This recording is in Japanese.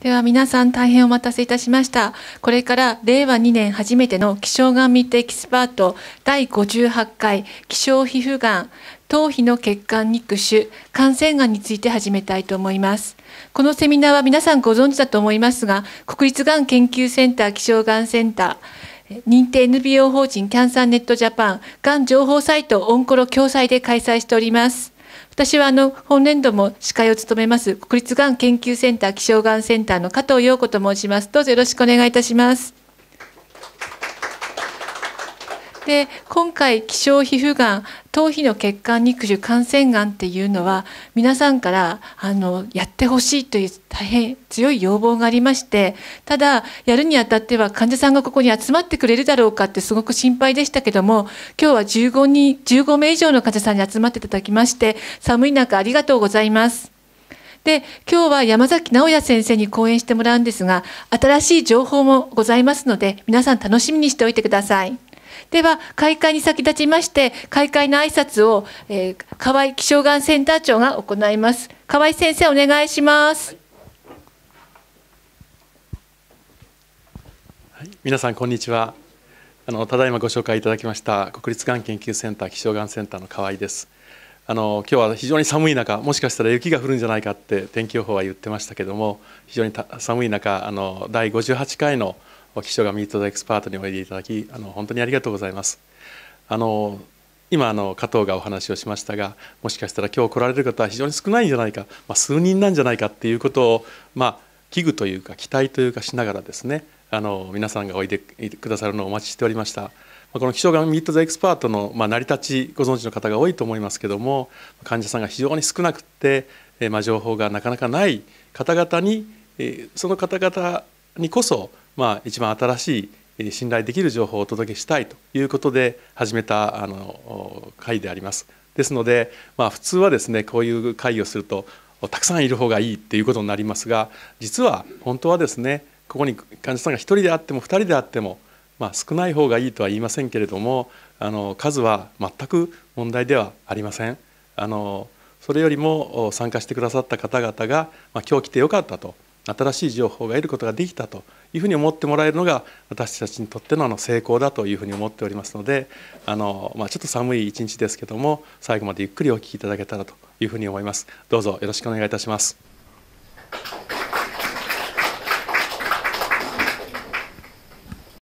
では皆さん大変お待たせいたしました。これから令和2年初めての気象がん見てエキスパート第58回気象皮膚がん頭皮の血管肉腫感染がんについて始めたいと思います。このセミナーは皆さんご存知だと思いますが、国立がん研究センター気象がんセンター認定 NPO 法人キャンサーネットジャパンがん情報サイトオンコロ共催で開催しております。私はあの本年度も司会を務めます国立がん研究センター気象がんセンターの加藤陽子と申しますどうぞよろしくお願いいたしますで今回希少皮膚がん頭皮の血管肉腫感染がんっていうのは皆さんからあのやってほしいという大変強い要望がありましてただやるにあたっては患者さんがここに集まってくれるだろうかってすごく心配でしたけども今日は15人15名以上の患者さんに集まっていただきまして寒い中ありがとうございます。で今日は山崎直也先生に講演してもらうんですが新しい情報もございますので皆さん楽しみにしておいてください。では開会に先立ちまして開会の挨拶を、えー、河合気象がんセンター長が行います河合先生お願いします、はい、皆さんこんにちはあのただいまご紹介いただきました国立がん研究センター気象がんセンターの河合ですあの今日は非常に寒い中もしかしたら雪が降るんじゃないかって天気予報は言ってましたけども非常に寒い中あの第58回の「お気象がミートザエクスパートにおいでいただきあの本当にありがとうございます。あの今あの加藤がお話をしましたがもしかしたら今日来られる方は非常に少ないんじゃないか、まあ、数人なんじゃないかっていうことを、まあ、危惧というか期待というかしながらですねあの皆さんがおいでくださるのをお待ちしておりました。この気象がミート・ザ・エクスパートの、まあ、成り立ちご存知の方が多いと思いますけども患者さんが非常に少なくて、えまあ、情報がなかなかない方々に、えその方々にこそ、まあ、一番新しい信頼できる情報をお届けしたいということで始めたあの会であります。ですので、まあ、普通はですねこういう会をするとたくさんいる方がいいっていうことになりますが実は本当はですねここに患者さんが1人であっても2人であっても、まあ、少ない方がいいとは言いませんけれどもあの数は全く問題ではありません。あのそれよりも参加してくださった方々が、まあ、今日来てよかったと新しい情報が得ることができたというふうに思ってもらえるのが私たちにとってのあの成功だというふうに思っておりますのであの、まあ、ちょっと寒い一日ですけども最後までゆっくりお聞きいただけたらというふうに思いますどうぞよろしくお願いいたします。